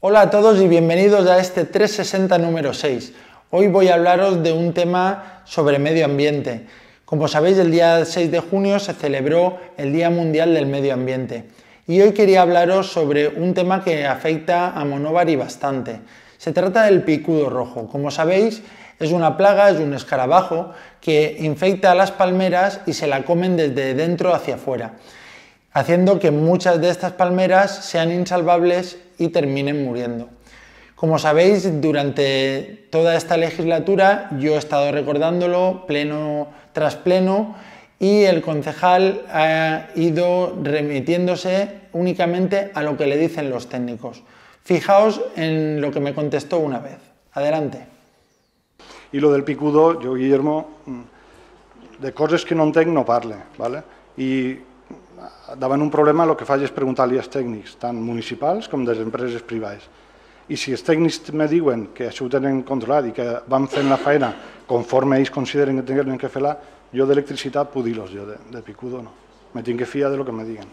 Hola a todos y bienvenidos a este 360 número 6. Hoy voy a hablaros de un tema sobre medio ambiente. Como sabéis, el día 6 de junio se celebró el Día Mundial del Medio Ambiente. Y hoy quería hablaros sobre un tema que afecta a Monóvar bastante. Se trata del picudo rojo. Como sabéis, es una plaga, es un escarabajo que infecta a las palmeras y se la comen desde dentro hacia afuera haciendo que muchas de estas palmeras sean insalvables y terminen muriendo. Como sabéis, durante toda esta legislatura yo he estado recordándolo pleno tras pleno y el concejal ha ido remitiéndose únicamente a lo que le dicen los técnicos. Fijaos en lo que me contestó una vez. Adelante. Y lo del picudo, yo, Guillermo, mm, de cosas que no tengo no parle, ¿vale? Y davant un problema el que faig és preguntar-li als tècnics, tant municipals com de les empreses privades. I si els tècnics me diuen que això ho tenen controlat i que van fent la feina conforme ells consideren que tenen que fer-la, jo d'electricitat puc dir-los, jo de, de picudo no. Me tinc que fiar de lo que me diguen.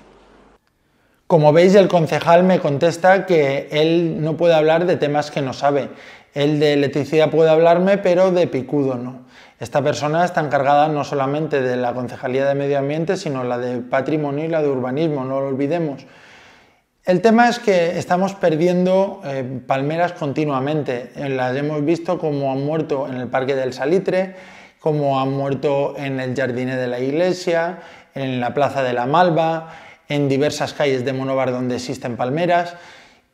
Como veis, el concejal me contesta que él no puede hablar de temas que no sabe. El de electricidad puede hablarme, pero de picudo no. Esta persona está encargada no solamente de la Concejalía de Medio Ambiente, sino la de Patrimonio y la de Urbanismo, no lo olvidemos. El tema es que estamos perdiendo eh, palmeras continuamente. Eh, las hemos visto como han muerto en el Parque del Salitre, como han muerto en el jardín de la Iglesia, en la Plaza de la Malva, en diversas calles de Monobar donde existen palmeras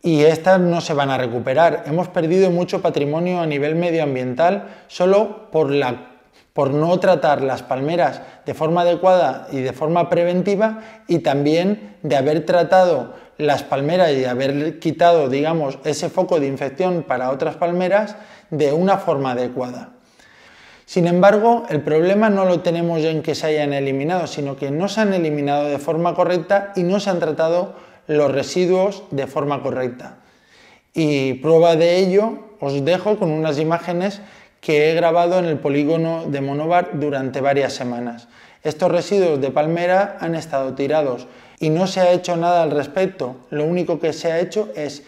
y estas no se van a recuperar. Hemos perdido mucho patrimonio a nivel medioambiental solo por, no tratar las palmeras de forma adecuada y de forma preventiva y también de haber tratado las palmeras y de haber quitado, digamos, ese foco de infección para otras palmeras de una forma adecuada. Sin embargo, el problema no lo tenemos en que se hayan eliminado, sino que no se han eliminado de forma correcta y no se han tratado los residuos de forma correcta. Y prueba de ello os dejo con unas imágenes que he grabado en el polígono de Monobar durante varias semanas. Estos residuos de palmera han estado tirados y no se ha hecho nada al respecto. Lo único que se ha hecho es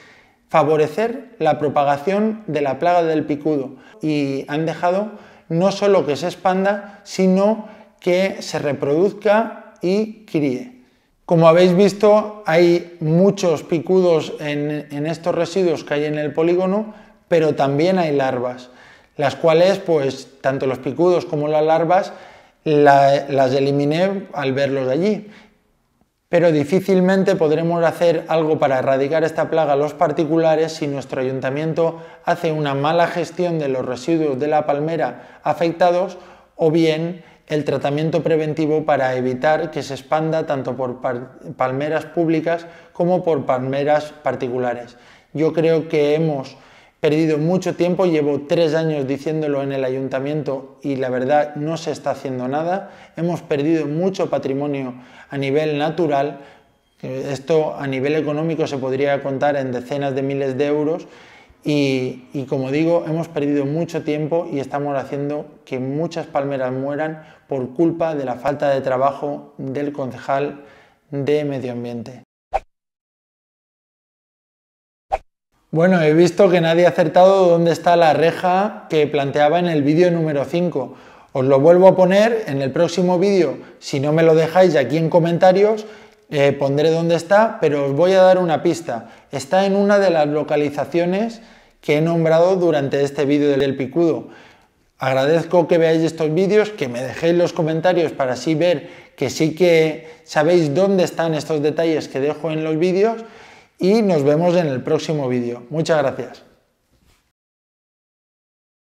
favorecer la propagación de la plaga del picudo y han dejado no solo que se expanda, sino que se reproduzca y críe. Como habéis visto, hay muchos picudos en, estos residuos que hay en el polígono, pero también hay larvas, las cuales, pues, tanto los picudos como las larvas, las eliminé al verlos allí. Pero difícilmente podremos hacer algo para erradicar esta plaga a los particulares si nuestro ayuntamiento hace una mala gestión de los residuos de la palmera afectados o bien el tratamiento preventivo para evitar que se expanda tanto por palmeras públicas como por palmeras particulares. Yo creo que hemos perdido mucho tiempo, llevo tres años diciéndolo en el ayuntamiento y la verdad no se está haciendo nada. Hemos perdido mucho patrimonio a nivel natural, esto a nivel económico se podría contar en decenas de miles de euros y, como digo, hemos perdido mucho tiempo y estamos haciendo que muchas palmeras mueran por culpa de la falta de trabajo del concejal de medio ambiente. Bueno, he visto que nadie ha acertado dónde está la reja que planteaba en el vídeo número 5. Os lo vuelvo a poner en el próximo vídeo, si no me lo dejáis aquí en comentarios, eh, pondré dónde está, pero os voy a dar una pista. Está en una de las localizaciones que he nombrado durante este vídeo del picudo. Agradezco que veáis estos vídeos, que me dejéis los comentarios para así ver que sí que sabéis dónde están estos detalles que dejo en los vídeos y nos vemos en el próximo vídeo. Muchas gracias.